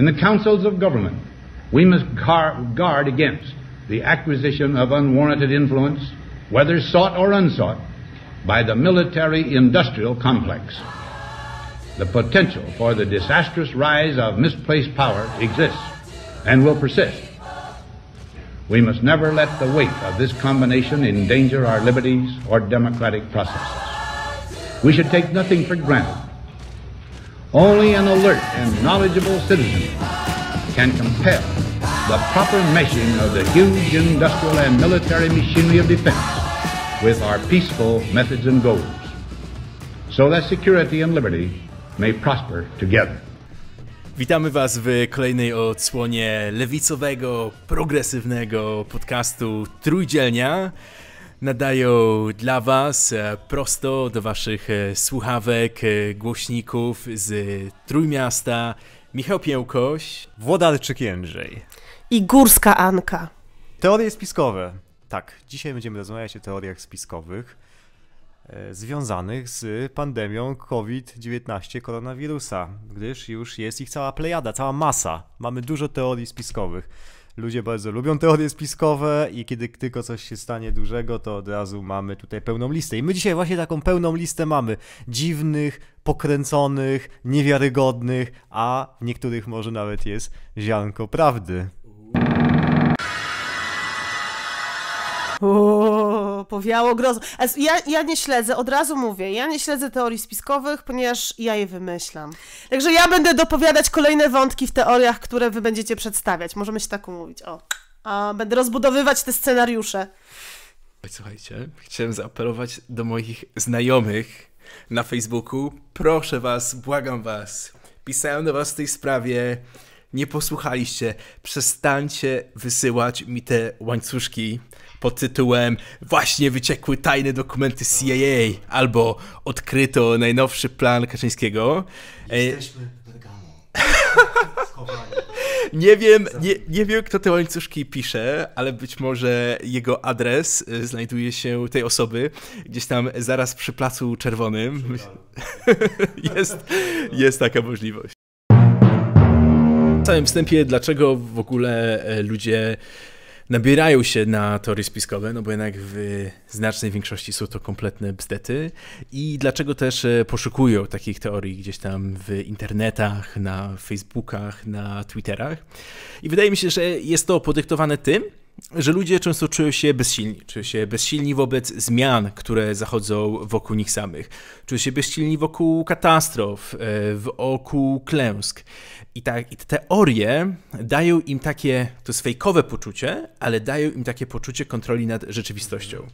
in the councils of government, we must guard against the acquisition of unwarranted influence, whether sought or unsought, by the military industrial complex. The potential for the disastrous rise of misplaced power exists and will persist. We must never let the weight of this combination endanger our liberties or democratic processes. We should take nothing for granted only an alert and knowledgeable citizen can compel the proper meshing of the huge industrial and military machinery of defense with our peaceful methods and goals so that security and liberty may prosper together. Witamy Was w kolejnej odsłonie lewicowego, progresywnego podcastu Trójdzielnia. nadają dla Was e, prosto do Waszych e, słuchawek, e, głośników z Trójmiasta Michał Piełkoś, Włodalczyk Jędrzej i Górska Anka. Teorie spiskowe. Tak, dzisiaj będziemy rozmawiać o teoriach spiskowych związanych z pandemią COVID-19 koronawirusa, gdyż już jest ich cała plejada, cała masa. Mamy dużo teorii spiskowych. Ludzie bardzo lubią teorie spiskowe i kiedy tylko coś się stanie dużego, to od razu mamy tutaj pełną listę. I my dzisiaj właśnie taką pełną listę mamy. Dziwnych, pokręconych, niewiarygodnych, a w niektórych może nawet jest ziarnko prawdy. Uuu powiało grozą. Ja, ja nie śledzę, od razu mówię, ja nie śledzę teorii spiskowych, ponieważ ja je wymyślam. Także ja będę dopowiadać kolejne wątki w teoriach, które wy będziecie przedstawiać. Możemy się tak umówić. O. A będę rozbudowywać te scenariusze. Słuchajcie, chciałem zaapelować do moich znajomych na Facebooku. Proszę was, błagam was. Pisałem do was w tej sprawie nie posłuchaliście. Przestańcie wysyłać mi te łańcuszki, pod tytułem Właśnie wyciekły tajne dokumenty CIA albo Odkryto najnowszy plan Kaczyńskiego. E, Jesteśmy w Nie wiem, nie, nie wiem, kto te łańcuszki pisze, ale być może jego adres e, znajduje się tej osoby gdzieś tam zaraz przy Placu Czerwonym. jest, jest taka możliwość. W całym wstępie, dlaczego w ogóle e, ludzie nabierają się na teorie spiskowe, no bo jednak w znacznej większości są to kompletne bzdety i dlaczego też e, poszukują takich teorii gdzieś tam w internetach, na Facebookach, na Twitterach. I wydaje mi się, że jest to podyktowane tym, że ludzie często czują się bezsilni. Czują się bezsilni wobec zmian, które zachodzą wokół nich samych. Czują się bezsilni wokół katastrof, e, wokół klęsk. I, tak, i te teorie dają im takie, to jest fejkowe poczucie, ale dają im takie poczucie kontroli nad rzeczywistością.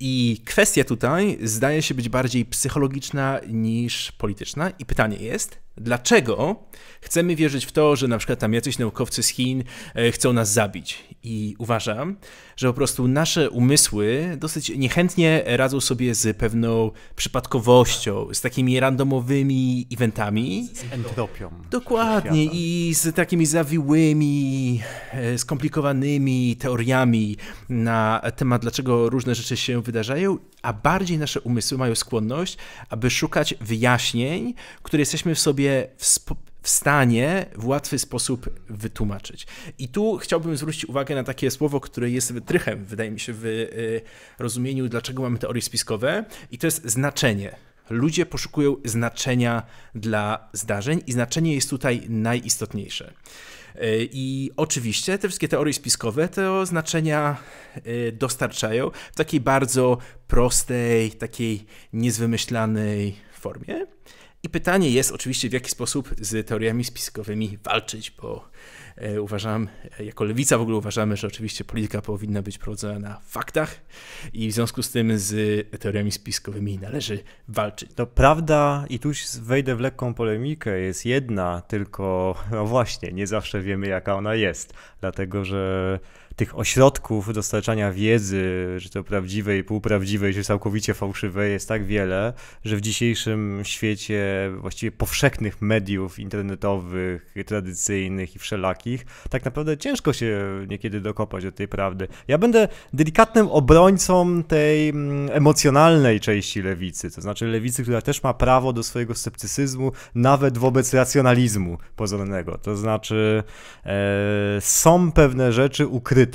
I kwestia tutaj zdaje się być bardziej psychologiczna niż polityczna. I pytanie jest, dlaczego chcemy wierzyć w to, że na przykład tam jacyś naukowcy z Chin e, chcą nas zabić. I uważam, że po prostu nasze umysły dosyć niechętnie radzą sobie z pewną przypadkowością, z takimi randomowymi eventami. Z entropią. Dokładnie i z takimi zawiłymi, e, skomplikowanymi teoriami na temat, dlaczego różne rzeczy się wydarzają, a bardziej nasze umysły mają skłonność, aby szukać wyjaśnień, które jesteśmy w sobie w stanie w łatwy sposób wytłumaczyć. I tu chciałbym zwrócić uwagę na takie słowo, które jest wytrychem, wydaje mi się, w y, rozumieniu, dlaczego mamy teorie spiskowe, i to jest znaczenie. Ludzie poszukują znaczenia dla zdarzeń, i znaczenie jest tutaj najistotniejsze. E, I oczywiście te wszystkie teorie spiskowe te znaczenia e, dostarczają w takiej bardzo prostej, takiej niezwymyślanej formie. I pytanie jest oczywiście, w jaki sposób z teoriami spiskowymi walczyć, bo e, uważam, e, jako lewica w ogóle uważamy, że oczywiście polityka powinna być prowadzona na faktach i w związku z tym z teoriami spiskowymi należy walczyć. To prawda, i tu wejdę w lekką polemikę, jest jedna, tylko no właśnie, nie zawsze wiemy, jaka ona jest, dlatego że tych ośrodków dostarczania wiedzy, czy to prawdziwej, półprawdziwej, czy całkowicie fałszywej, jest tak wiele, że w dzisiejszym świecie właściwie powszechnych mediów internetowych, tradycyjnych i wszelakich, tak naprawdę ciężko się niekiedy dokopać do tej prawdy. Ja będę delikatnym obrońcą tej mm, emocjonalnej części lewicy, to znaczy lewicy, która też ma prawo do swojego sceptycyzmu, nawet wobec racjonalizmu pozornego. To znaczy, e, są pewne rzeczy ukryte,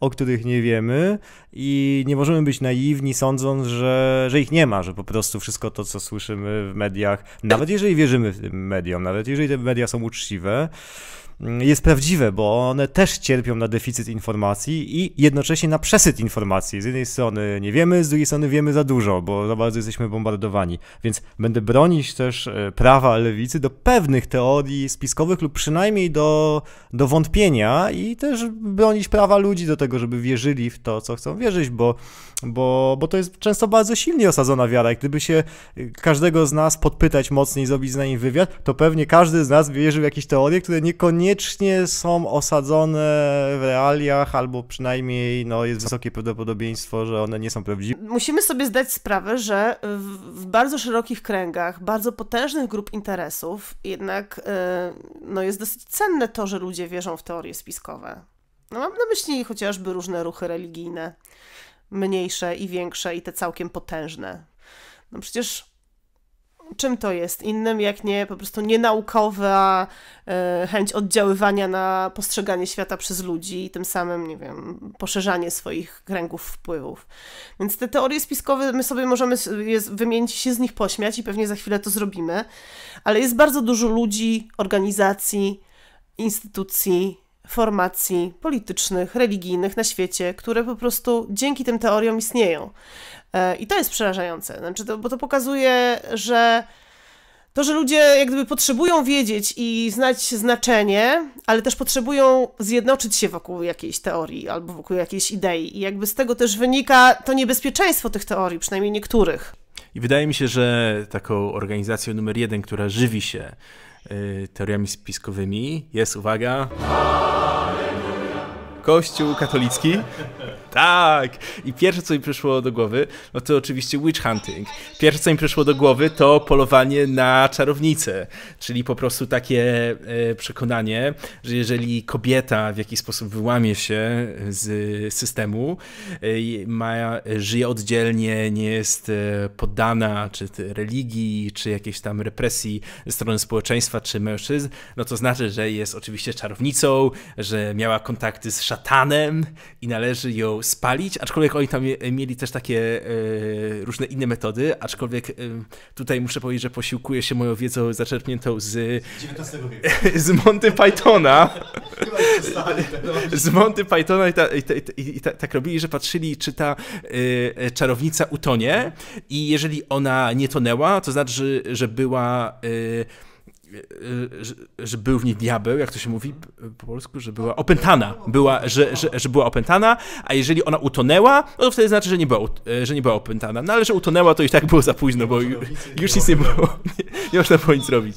o których nie wiemy i nie możemy być naiwni sądząc, że, że ich nie ma, że po prostu wszystko to, co słyszymy w mediach, nawet jeżeli wierzymy tym mediom, nawet jeżeli te media są uczciwe, Mm, jest prawdziwe, bo one też cierpią na deficyt informacji i jednocześnie na przesyt informacji. Z jednej strony nie wiemy, z drugiej strony wiemy za dużo, bo za bardzo jesteśmy bombardowani. Więc będę bronić też e, prawa lewicy do pewnych teorii spiskowych lub przynajmniej do, do wątpienia i też bronić prawa ludzi do tego, żeby wierzyli w to, co chcą wierzyć, bo, bo, bo to jest często bardzo silnie osadzona wiara. Gdyby się y, każdego z nas podpytać mocniej, zrobić z nami wywiad, to pewnie każdy z nas wierzył w jakieś teorie, które niekoniecznie niekoniecznie są osadzone w realiach, albo przynajmniej no, jest wysokie prawdopodobieństwo, że one nie są prawdziwe. Musimy sobie zdać sprawę, że w, bardzo szerokich kręgach, bardzo potężnych grup interesów, jednak y, no, jest dosyć cenne to, że ludzie wierzą w teorie spiskowe. No, mam na myśli chociażby różne ruchy religijne, mniejsze i większe, i te całkiem potężne. No przecież czym to jest innym, jak nie po prostu nienaukowa e, chęć oddziaływania na postrzeganie świata przez ludzi i tym samym, nie wiem, poszerzanie swoich kręgów wpływów. Więc te teorie spiskowe, my sobie możemy wymienić się z nich pośmiać i pewnie za chwilę to zrobimy, ale jest bardzo dużo ludzi, organizacji, instytucji, formacji politycznych, religijnych na świecie, które po prostu dzięki tym teoriom istnieją. E, I to jest przerażające, znaczy to, bo to pokazuje, że to, że ludzie jak gdyby potrzebują wiedzieć i znać znaczenie, ale też potrzebują zjednoczyć się wokół jakiejś teorii albo wokół jakiejś idei. I jakby z tego też wynika to niebezpieczeństwo tych teorii, przynajmniej niektórych. I wydaje mi się, że taką organizacją numer jeden, która żywi się y, teoriami spiskowymi, jest, uwaga... Kościół katolicki tak! I pierwsze, co mi przyszło do głowy, no to oczywiście witch hunting. Pierwsze, co mi przyszło do głowy, to polowanie na czarownicę, czyli po prostu takie e, przekonanie, że jeżeli kobieta w jakiś sposób wyłamie się z systemu, e, ma, żyje oddzielnie, nie jest e, poddana czy religii, czy jakiejś tam represji ze strony społeczeństwa, czy mężczyzn, no to znaczy, że jest oczywiście czarownicą, że miała kontakty z szatanem i należy ją spalić, aczkolwiek oni tam mieli też takie e, różne inne metody, aczkolwiek e, tutaj muszę powiedzieć, że posiłkuję się moją wiedzą zaczerpniętą z... Z, z Monty Pythona. Tak. z Monty Pythona i, ta, i, ta, i ta, tak robili, że patrzyli, czy ta e, czarownica utonie i jeżeli ona nie tonęła, to znaczy, że była... Y, że, y, y, że, był w niej diabeł, jak to się mówi po polsku, że była opętana, była, że, że, że była opętana, a jeżeli ona utonęła, no to wtedy znaczy, że nie była, y, że nie była opętana. No ale że utonęła, to i tak było za późno, bo już, nic nie było, nie, nie można było nic zrobić.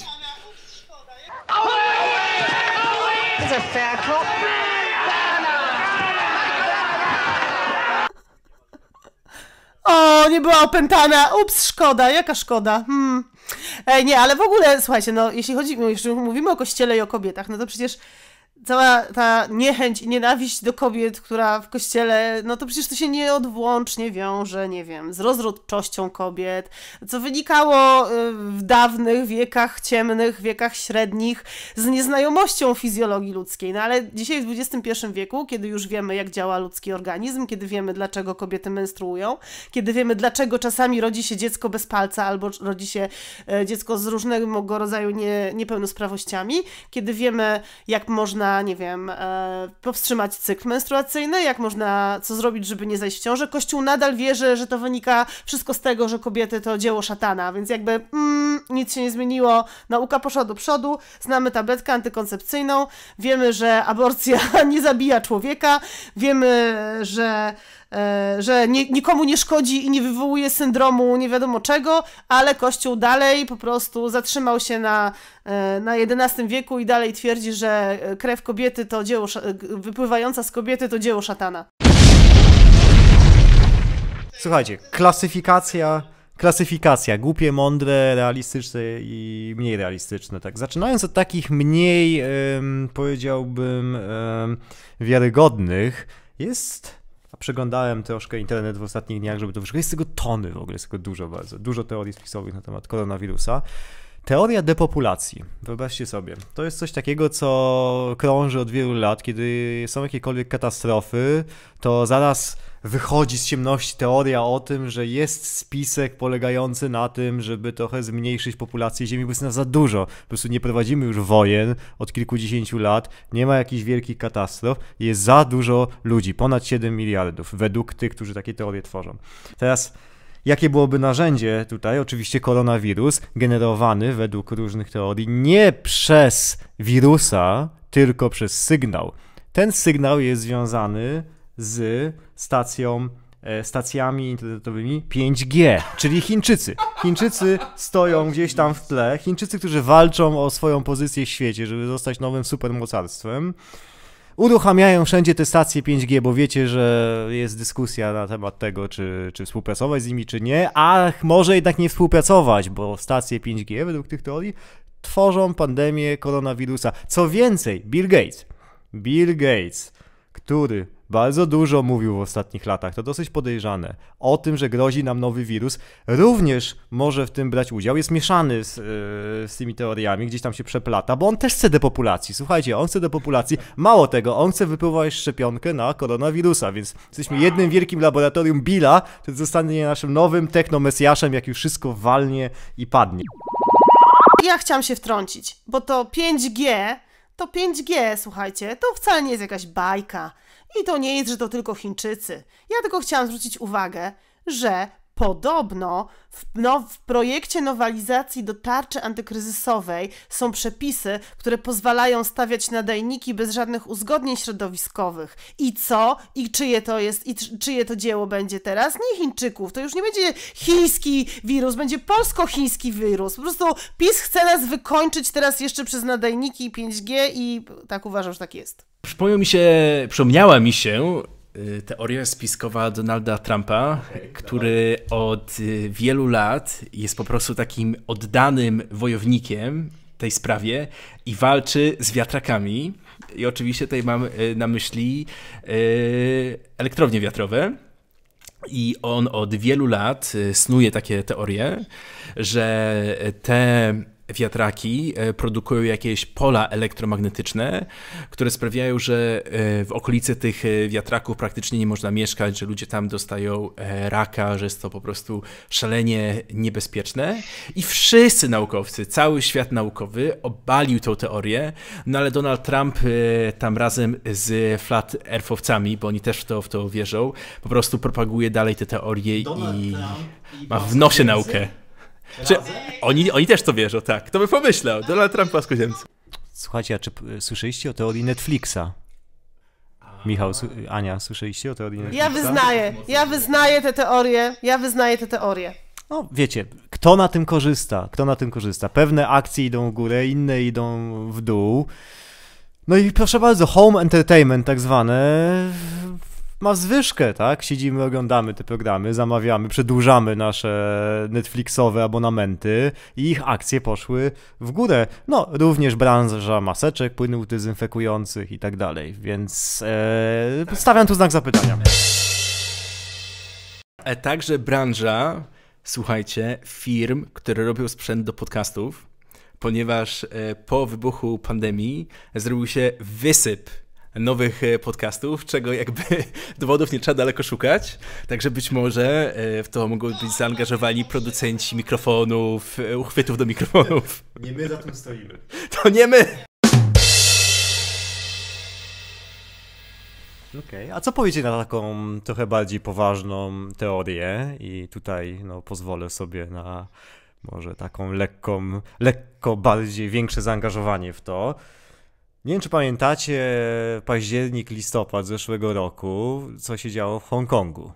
O, nie była opętana. Ups, szkoda, jaka szkoda. Hmm. Nie, ale w ogóle, słuchajcie, no jeśli chodzi, no, jeszcze mówimy o kościele i o kobietach, no to przecież cała ta niechęć i nienawiść do kobiet, która w kościele, no to przecież to się nieodłącznie wiąże, nie wiem, z rozrodczością kobiet, co wynikało y, w dawnych wiekach ciemnych, wiekach średnich, z nieznajomością fizjologii ludzkiej. No ale dzisiaj w XXI wieku, kiedy już wiemy, jak działa ludzki organizm, kiedy wiemy, dlaczego kobiety menstruują, kiedy wiemy, dlaczego czasami rodzi się dziecko bez palca albo rodzi się e, dziecko z różnego rodzaju nie, niepełnosprawnościami, kiedy wiemy, jak można nie wiem, e, powstrzymać cykl menstruacyjny, jak można, co zrobić, żeby nie zajść w ciążę. Kościół nadal wierzy, że to wynika wszystko z tego, że kobiety to dzieło szatana, więc jakby mm, nic się nie zmieniło, nauka poszła do przodu, znamy tabletkę antykoncepcyjną, wiemy, że aborcja nie zabija człowieka, wiemy, że E, że nie, nikomu nie szkodzi i nie wywołuje syndromu nie wiadomo czego, ale Kościół dalej po prostu zatrzymał się na, e, na XI wieku i dalej twierdzi, że krew kobiety to dzieło, wypływająca z kobiety to dzieło szatana. Słuchajcie, klasyfikacja, klasyfikacja, głupie, mądre, realistyczne i mniej realistyczne, tak. Zaczynając od takich mniej, powiedziałbym, wiarygodnych, jest a przeglądałem troszkę internet w ostatnich dniach, żeby to wyszło. Jest tego tony w ogóle, jest tego dużo bardzo. Dużo teorii spisowych na temat koronawirusa. Teoria depopulacji. Wyobraźcie sobie, to jest coś takiego, co krąży od wielu lat, kiedy są jakiekolwiek katastrofy, to zaraz wychodzi z ciemności teoria o tym, że jest spisek polegający na tym, żeby trochę zmniejszyć populację Ziemi, bo jest nas za dużo. Po prostu nie prowadzimy już wojen od kilkudziesięciu lat, nie ma jakichś wielkich katastrof, jest za dużo ludzi, ponad 7 miliardów, według tych, którzy takie teorie tworzą. Teraz jakie byłoby narzędzie tutaj? Oczywiście koronawirus, generowany według różnych teorii nie przez wirusa, tylko przez sygnał. Ten sygnał jest związany z stacją e, stacjami internetowymi 5G, czyli Chińczycy. Chińczycy stoją gdzieś tam w tle, Chińczycy, którzy walczą o swoją pozycję w świecie, żeby zostać nowym supermocarstwem. Uruchamiają wszędzie te stacje 5G, bo wiecie, że jest dyskusja na temat tego, czy, czy współpracować z nimi, czy nie, a może jednak nie współpracować, bo stacje 5G, według tych teorii, tworzą pandemię koronawirusa. Co więcej, Bill Gates, Bill Gates, który bardzo dużo mówił w ostatnich latach, to dosyć podejrzane. O tym, że grozi nam nowy wirus, również może w tym brać udział, jest mieszany z, yy, z tymi teoriami, gdzieś tam się przeplata, bo on też chce depopulacji. Słuchajcie, on chce depopulacji. Mało tego, on chce wypływać szczepionkę na koronawirusa, więc jesteśmy jednym wielkim laboratorium Billa, który zostanie naszym nowym technomesjaszem, jak już wszystko walnie i padnie. Ja chciałam się wtrącić, bo to 5G, to 5G, słuchajcie, to wcale nie jest jakaś bajka i to nie jest, że to tylko Chińczycy. Ja tylko chciałam zwrócić uwagę, że podobno w, no, w projekcie nowelizacji do tarczy antykryzysowej są przepisy, które pozwalają stawiać nadajniki bez żadnych uzgodnień środowiskowych. I co? I czyje to jest? I czyje to dzieło będzie teraz? Nie Chińczyków. To już nie będzie chiński wirus, będzie polsko-chiński wirus. Po prostu PiS chce nas wykończyć teraz jeszcze przez nadajniki 5G i tak uważam, że tak jest przypomniał mi się, przypomniała mi się y, teoria spiskowa Donalda Trumpa, okay, który od y, wielu lat jest po prostu takim oddanym wojownikiem tej sprawie i walczy z wiatrakami. I oczywiście tutaj mam y, na myśli elektrownie wiatrowe. I on od wielu lat snuje takie teorie, że te wiatraki e, produkują jakieś pola elektromagnetyczne, które sprawiają, że e, w okolicy tych e, wiatraków praktycznie nie można mieszkać, że ludzie tam dostają raka, że jest to po prostu szalenie niebezpieczne. I wszyscy naukowcy, cały świat naukowy obalił tą teorię, no ale Donald Trump tam razem z flat earthowcami, bo oni też w to, w to wierzą, po prostu propaguje dalej te teorie i ma w nosie naukę. Czy oni, oni też to wierzą, tak. To by pomyślał. Donald Trump płaskoziemcy. Słuchajcie, a czy słyszeliście o teorii Netflixa? Michał, Ania, słyszeliście o teorii Netflixa? Ja wyznaję, ja wyznaję te teorie, ja wyznaję te teorie. No, wiecie, kto na tym korzysta? Kto na tym korzysta? Pewne akcje idą w górę, inne idą w dół. No i proszę bardzo, home entertainment tak zwane ma zwyżkę, tak? Siedzimy, oglądamy te programy, zamawiamy, przedłużamy nasze Netflixowe abonamenty i ich akcje poszły w górę. No, również branża maseczek, płynów dezynfekujących i tak dalej, więc e, tak. stawiam tu znak zapytania. A e, także branża, słuchajcie, firm, które robią sprzęt do podcastów, ponieważ e, po wybuchu pandemii zrobił się wysyp nowych e, podcastów, czego jakby dowodów nie trzeba daleko szukać. Także być może e, w to mogą być zaangażowani producenci mikrofonów, e, uchwytów do mikrofonów. Nie my za tym stoimy. To nie my! Okej, okay. a co powiecie na taką trochę bardziej poważną teorię? I tutaj no, pozwolę sobie na może taką lekką, lekko bardziej większe zaangażowanie w to. Nie wiem, czy pamiętacie październik, listopad zeszłego roku, co się działo w Hongkongu.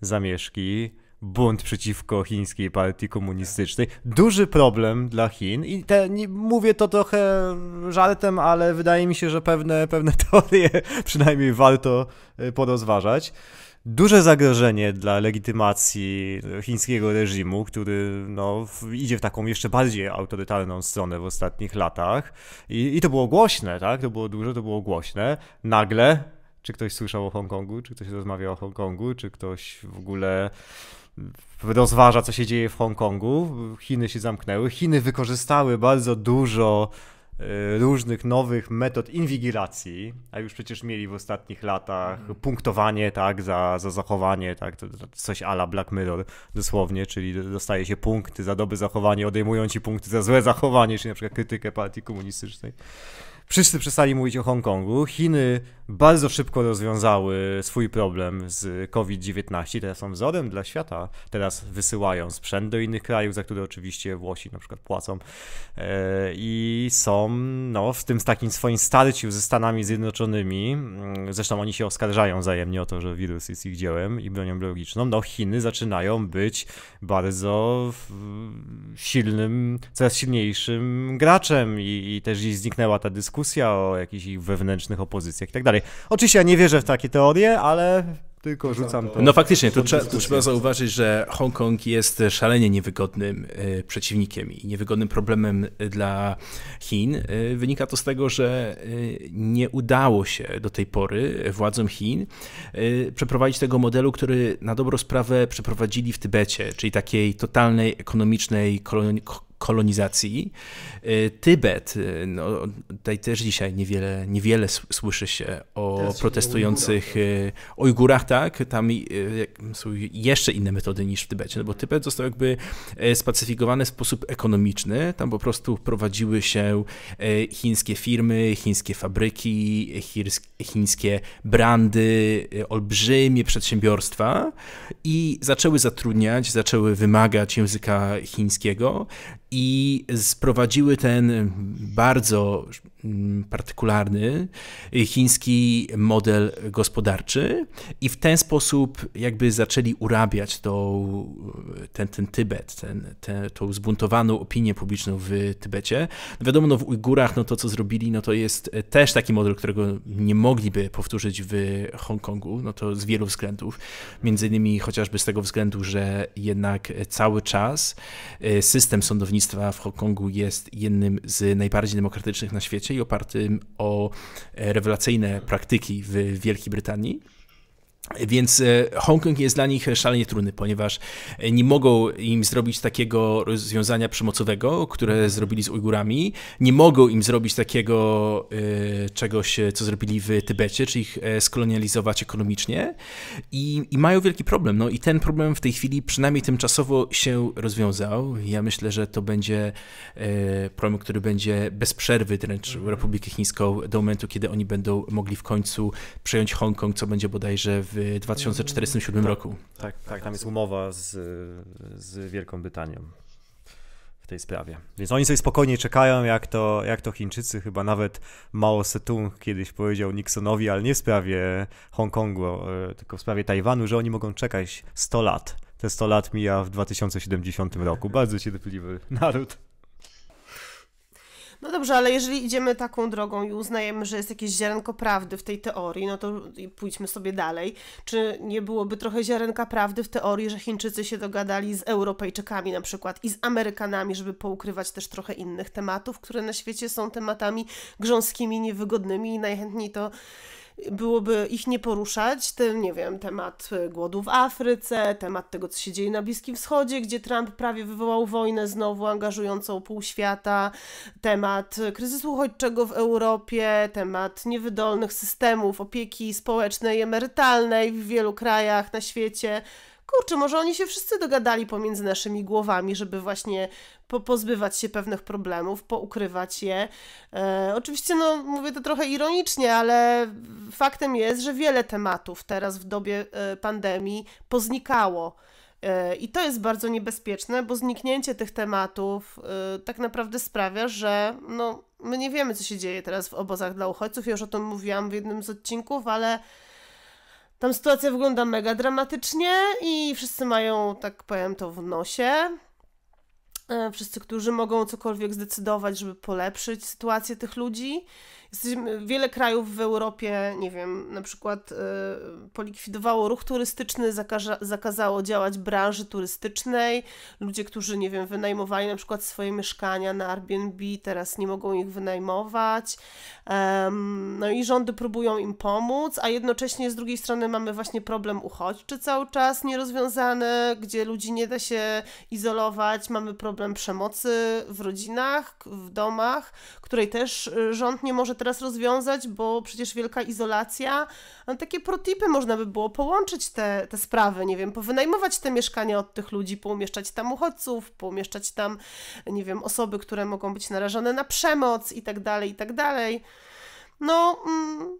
Zamieszki, bunt przeciwko chińskiej partii komunistycznej. Duży problem dla Chin i te, nie, mówię to trochę żartem, ale wydaje mi się, że pewne, pewne teorie przynajmniej warto y, porozważać. Duże zagrożenie dla legitymacji chińskiego reżimu, który no, idzie w taką jeszcze bardziej autorytarną stronę w ostatnich latach. I, I to było głośne, tak? To było duże, to było głośne. Nagle czy ktoś słyszał o Hongkongu, czy ktoś rozmawiał o Hongkongu, czy ktoś w ogóle rozważa, co się dzieje w Hongkongu. Chiny się zamknęły. Chiny wykorzystały bardzo dużo y, różnych nowych metod inwigilacji, a już przecież mieli w ostatnich latach mm. punktowanie tak, za, za zachowanie, tak, coś ala Black Mirror dosłownie, czyli dostaje się punkty za dobre zachowanie, odejmują ci punkty za złe zachowanie, czyli na przykład krytykę partii komunistycznej. Wszyscy przestali mówić o Hongkongu. Chiny bardzo szybko rozwiązały swój problem z COVID-19. Teraz są wzorem dla świata. Teraz wysyłają sprzęt do innych krajów, za które oczywiście Włosi na przykład płacą. E, I są no, w tym takim swoim starciu ze Stanami Zjednoczonymi. Mm, zresztą oni się oskarżają wzajemnie o to, że wirus jest ich dziełem i bronią biologiczną. No, Chiny zaczynają być bardzo silnym, coraz silniejszym graczem i, i też zniknęła ta dyskusja dyskusja o jakichś ich wewnętrznych opozycjach i tak dalej. Oczywiście ja nie wierzę w takie teorie, ale tylko rzucam to. No faktycznie, to trzeba zauważyć, że Hongkong jest szalenie niewygodnym e, przeciwnikiem i niewygodnym problemem e, dla Chin. E, wynika to z tego, że nie udało się do tej pory władzom Chin przeprowadzić tego modelu, który na dobrą sprawę przeprowadzili w Tybecie, czyli takiej totalnej ekonomicznej kolonii kolonizacji. Y, Tybet, y, no, tutaj też dzisiaj niewiele, niewiele słyszy się o Teraz protestujących o y, Ujgurach, tak? Tam są jeszcze inne metody niż w Tybecie, no bo Tybet został jakby e, spacyfikowany w sposób ekonomiczny. Tam po prostu prowadziły się e, chińskie firmy, chińskie fabryki, chińskie brandy, e, olbrzymie przedsiębiorstwa i zaczęły zatrudniać, zaczęły wymagać języka chińskiego i sprowadziły ten bardzo Mm, partykularny, y, chiński model gospodarczy i w ten sposób jakby zaczęli urabiać tą, y, ten, ten Tybet, ten, ten, tą zbuntowaną opinię publiczną w Tybecie. No wiadomo, no w Ujgurach no to, co zrobili, no to jest y, też taki model, którego nie mogliby powtórzyć w Hongkongu, no to z wielu względów, między innymi chociażby z tego względu, że jednak cały czas system sądownictwa w Hongkongu jest jednym z najbardziej demokratycznych na świecie, czyli opartym o e, rewelacyjne praktyki w Wielkiej Brytanii. Więc e, Hongkong jest dla nich szalenie trudny, ponieważ e, nie mogą im zrobić takiego rozwiązania przemocowego, które mhm. zrobili z Ujgurami. Nie mogą im zrobić takiego e, czegoś, co zrobili w Tybecie, czyli ich skolonializować ekonomicznie. I, I, mają wielki problem. No i ten problem w tej chwili przynajmniej tymczasowo się rozwiązał. Ja myślę, że to będzie problem, który będzie bez przerwy dręczył mhm. Republikę Chińską do momentu, kiedy oni będą mogli w końcu przejąć Hongkong, co będzie bodajże w 2047 tak. roku. Tak, tak, tam jest umowa z, z Wielką Brytanią w tej sprawie. Więc oni sobie spokojnie czekają, jak to, jak to Chińczycy, chyba nawet Mao Zedong kiedyś powiedział Nixonowi, ale nie w sprawie Hongkongu, e, tylko w sprawie Tajwanu, że oni mogą czekać 100 lat. Te 100 lat mija w 2070 roku. Bardzo cierpliwy naród. No dobrze, ale jeżeli idziemy taką drogą i uznajemy, że jest jakieś ziarenko prawdy w tej teorii, no to pójdźmy sobie dalej. Czy nie byłoby trochę ziarenka prawdy w teorii, że Chińczycy się dogadali z Europejczykami na przykład i z Amerykanami, żeby poukrywać też trochę innych tematów, które na świecie są tematami grząskimi, niewygodnymi i najchętniej to byłoby ich nie poruszać, ten, nie wiem, temat e, głodu w Afryce, temat tego, co się dzieje na Bliskim Wschodzie, gdzie Trump prawie wywołał wojnę znowu angażującą pół świata, temat kryzysu uchodźczego w Europie, temat niewydolnych systemów opieki społecznej, emerytalnej w wielu krajach na świecie kurczę, może oni się wszyscy dogadali pomiędzy naszymi głowami, żeby właśnie po pozbywać się pewnych problemów, poukrywać je. E, oczywiście, no, mówię to trochę ironicznie, ale faktem jest, że wiele tematów teraz w dobie e, pandemii poznikało. E, I to jest bardzo niebezpieczne, bo zniknięcie tych tematów e, tak naprawdę sprawia, że no, my nie wiemy, co się dzieje teraz w obozach dla uchodźców. Ja już o tym mówiłam w jednym z odcinków, ale tam sytuacja wygląda mega dramatycznie i wszyscy mają, tak powiem, to w nosie. E, wszyscy, którzy mogą cokolwiek zdecydować, żeby polepszyć sytuację tych ludzi Jesteśmy, wiele krajów w Europie, nie wiem, na przykład y, polikwidowało ruch turystyczny, zakaza, zakazało działać branży turystycznej. Ludzie, którzy, nie wiem, wynajmowali na przykład swoje mieszkania na Airbnb, teraz nie mogą ich wynajmować. Um, no i rządy próbują im pomóc, a jednocześnie z drugiej strony mamy właśnie problem uchodźczy cały czas nierozwiązany, gdzie ludzi nie da się izolować. Mamy problem przemocy w rodzinach, w domach, której też y, rząd nie może teraz rozwiązać, bo przecież wielka izolacja. No, takie protipy można by było połączyć te, te sprawy, nie wiem, powynajmować te mieszkania od tych ludzi, poumieszczać tam uchodźców, poumieszczać tam, nie wiem, osoby, które mogą być narażone na przemoc i tak dalej, i tak dalej. No... Mm,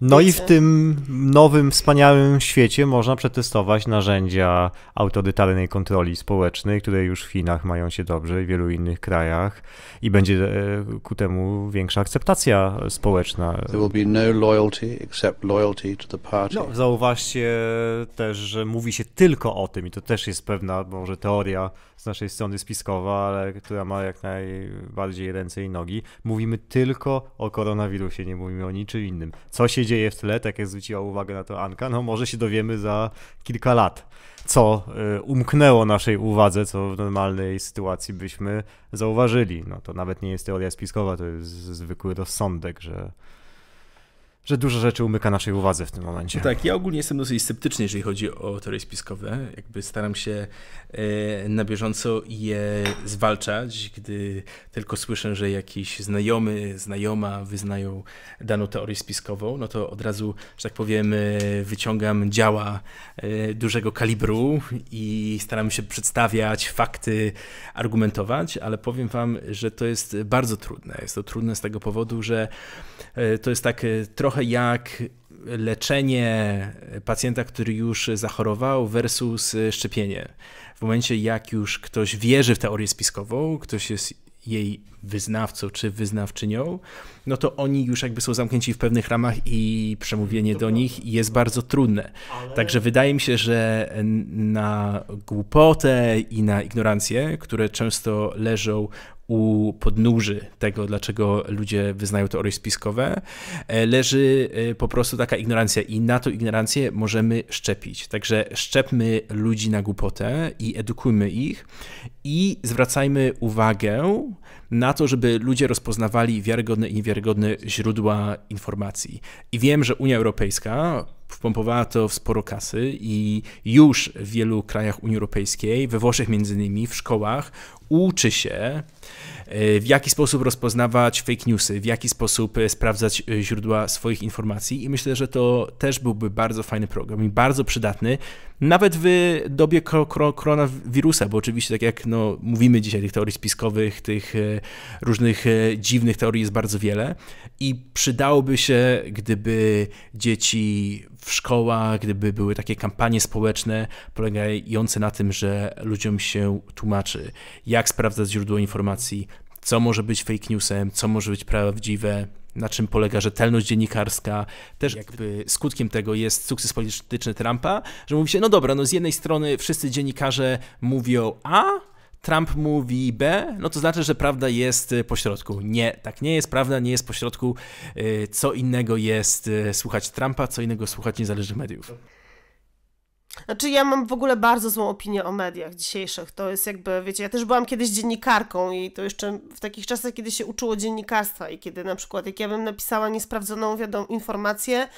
no i w tym nowym, wspaniałym świecie można przetestować narzędzia autorytarnej kontroli społecznej, które już w Chinach mają się dobrze i w wielu innych krajach i będzie e, ku temu większa akceptacja społeczna. No, no, zauważcie też, że mówi się tylko o tym i to też jest pewna może teoria z naszej strony spiskowa, ale która ma jak najbardziej ręce i nogi. Mówimy tylko o koronawirusie, nie mówimy o niczym innym. Co się dzieje w tle, tak jak zwróciła uwagę na to Anka, no może się dowiemy za kilka lat. Co y, umknęło naszej uwadze, co w normalnej sytuacji byśmy zauważyli. No to nawet nie jest teoria spiskowa, to jest zwykły rozsądek, że że dużo rzeczy umyka naszej uwadze w tym momencie. Tak, ja ogólnie jestem dosyć sceptyczny, jeżeli chodzi o teorie spiskowe. Jakby staram się e, na bieżąco je zwalczać, gdy tylko słyszę, że jakiś znajomy, znajoma wyznają daną teorię spiskową, no to od razu, że tak powiem, e, wyciągam działa e, dużego kalibru i staram się przedstawiać fakty, argumentować, ale powiem wam, że to jest bardzo trudne. Jest to trudne z tego powodu, że to jest tak trochę trochę jak leczenie pacjenta, który już zachorował, versus szczepienie. W momencie, jak już ktoś wierzy w teorię spiskową, ktoś jest jej wyznawcą czy wyznawczynią, no to oni już jakby są zamknięci w pewnych ramach i przemówienie do nich jest bardzo trudne. Także wydaje mi się, że na głupotę i na ignorancję, które często leżą u podnóży tego, dlaczego ludzie wyznają teorie spiskowe, e, leży e, po prostu taka ignorancja i na tą ignorancję możemy szczepić. Także szczepmy ludzi na głupotę i edukujmy ich i zwracajmy uwagę na to, żeby ludzie rozpoznawali wiarygodne i niewiarygodne źródła informacji. I wiem, że Unia Europejska wpompowała to w sporo kasy i już w wielu krajach Unii Europejskiej, we Włoszech między innymi, w szkołach uczy się e, w jaki sposób rozpoznawać fake newsy, w jaki sposób e, sprawdzać e, źródła swoich informacji i myślę, że to też byłby bardzo fajny program i bardzo przydatny, nawet w dobie koronawirusa, bo oczywiście tak jak no, mówimy dzisiaj, tych teorii spiskowych, tych różnych dziwnych teorii jest bardzo wiele i przydałoby się, gdyby dzieci w szkołach, gdyby były takie kampanie społeczne polegające na tym, że ludziom się tłumaczy, jak jak sprawdzać źródło informacji, co może być fake newsem, co może być prawdziwe, na czym polega rzetelność dziennikarska. Też jakby skutkiem tego jest sukces polityczny Trumpa, że mówi się, no dobra, no z jednej strony wszyscy dziennikarze mówią A, Trump mówi B, no to znaczy, że prawda jest pośrodku. Nie, tak nie jest, prawda nie jest pośrodku. Y, co innego jest y, słuchać Trumpa, co innego słuchać niezależnych mediów. Znaczy ja mam w ogóle bardzo złą opinię o mediach dzisiejszych. To jest jakby, wiecie, ja też byłam kiedyś dziennikarką i to jeszcze w takich czasach, kiedy się uczyło dziennikarstwa i kiedy na przykład jak ja bym napisała niesprawdzoną wiadomo, informację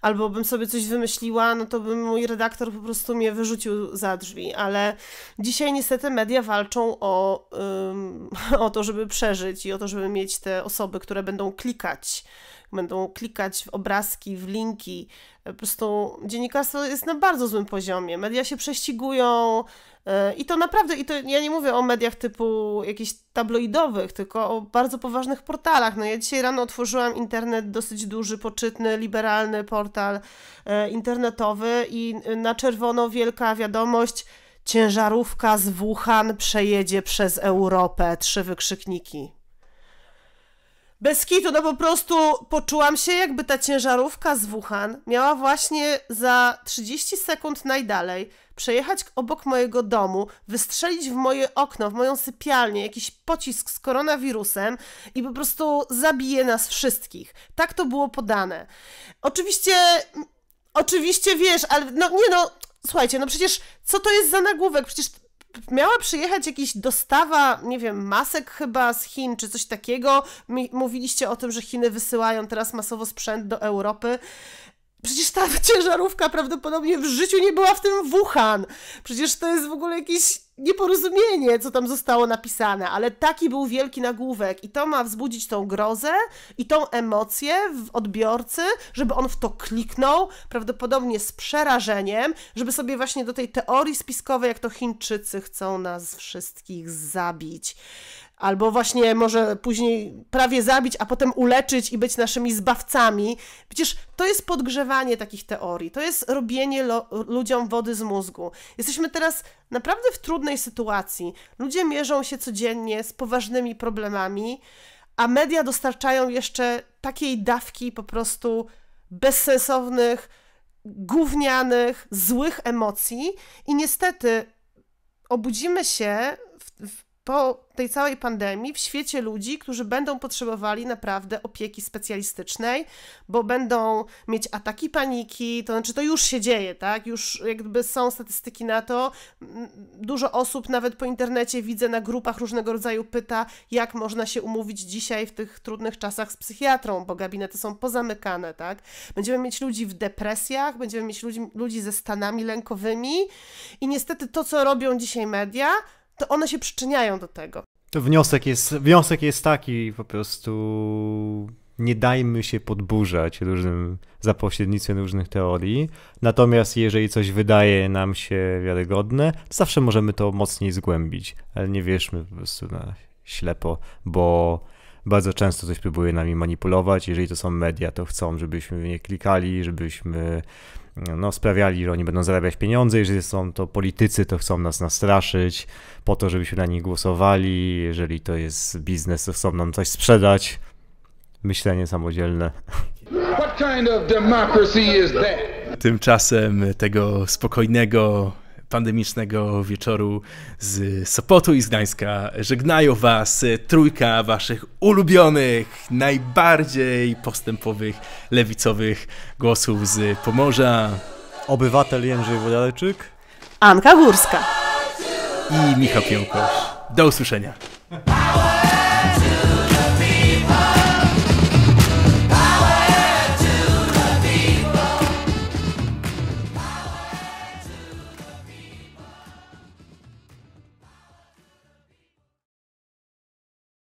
albo bym sobie coś wymyśliła, no to by mój redaktor po prostu mnie wyrzucił za drzwi. Ale dzisiaj niestety media walczą o, ym, o to, żeby przeżyć i o to, żeby mieć te osoby, które będą klikać będą klikać w obrazki, w linki. E, po prostu dziennikarstwo jest na bardzo złym poziomie. Media się prześcigują e, i to naprawdę, i to ja nie mówię o mediach typu jakichś tabloidowych, tylko o bardzo poważnych portalach. No ja dzisiaj rano otworzyłam internet dosyć duży, poczytny, liberalny portal e, internetowy i na czerwono wielka wiadomość ciężarówka z Wuhan przejedzie przez Europę. Trzy wykrzykniki. Bez kitu, no po prostu poczułam się, jakby ta ciężarówka z Wuhan miała właśnie za 30 sekund najdalej przejechać obok mojego domu, wystrzelić w moje okno, w moją sypialnię jakiś pocisk z koronawirusem i po prostu zabije nas wszystkich. Tak to było podane. Oczywiście, oczywiście wiesz, ale no nie no, słuchajcie, no przecież co to jest za nagłówek? Przecież miała przyjechać jakiś dostawa, nie wiem, masek chyba z Chin czy coś takiego. Mówiliście o tym, że Chiny wysyłają teraz masowo sprzęt do Europy. Przecież ta ciężarówka prawdopodobnie w życiu nie była w tym Wuhan. Przecież to jest w ogóle jakieś nieporozumienie, co tam zostało napisane, ale taki był wielki nagłówek i to ma wzbudzić tą grozę i tą emocję w odbiorcy, żeby on w to kliknął, prawdopodobnie z przerażeniem, żeby sobie właśnie do tej teorii spiskowej, jak to Chińczycy chcą nas wszystkich zabić, albo właśnie może później prawie zabić, a potem uleczyć i być naszymi zbawcami. Przecież to jest podgrzewanie takich teorii, to jest robienie ludziom wody z mózgu. Jesteśmy teraz naprawdę w trudnej sytuacji. Ludzie mierzą się codziennie z poważnymi problemami, a media dostarczają jeszcze takiej dawki po prostu bezsensownych, gównianych, złych emocji i niestety obudzimy się po tej całej pandemii w świecie ludzi, którzy będą potrzebowali naprawdę opieki specjalistycznej, bo będą mieć ataki paniki, to znaczy to już się dzieje, tak? Już jakby są statystyki na to. Mm, dużo osób nawet po internecie widzę na grupach różnego rodzaju pyta, jak można się umówić dzisiaj w tych trudnych czasach z psychiatrą, bo gabinety są pozamykane, tak? Będziemy mieć ludzi w depresjach, będziemy mieć ludzi, ludzi ze stanami lękowymi i niestety to, co robią dzisiaj media, to one się przyczyniają do tego. To wniosek jest, wniosek jest taki po prostu nie dajmy się podburzać różnym, za pośrednictwem różnych teorii. Natomiast jeżeli coś wydaje nam się wiarygodne, to zawsze możemy to mocniej zgłębić, ale nie wierzmy po prostu na ślepo, bo bardzo często coś próbuje nami manipulować. Jeżeli to są media, to chcą, żebyśmy nie klikali, żebyśmy no, sprawiali, że oni będą zarabiać pieniądze. Jeżeli są to politycy, to chcą nas nastraszyć po to, żebyśmy na nich głosowali. Jeżeli to jest biznes, to chcą nam coś sprzedać. Myślenie samodzielne. What kind of democracy is that? Tymczasem tego spokojnego pandemicznego wieczoru z Sopotu i z Gdańska. Żegnają Was e, trójka Waszych ulubionych, najbardziej postępowych, lewicowych głosów z Pomorza. Obywatel Jędrzej Wodaleczyk. Anka Górska. I Michał Pionkosz. Do usłyszenia.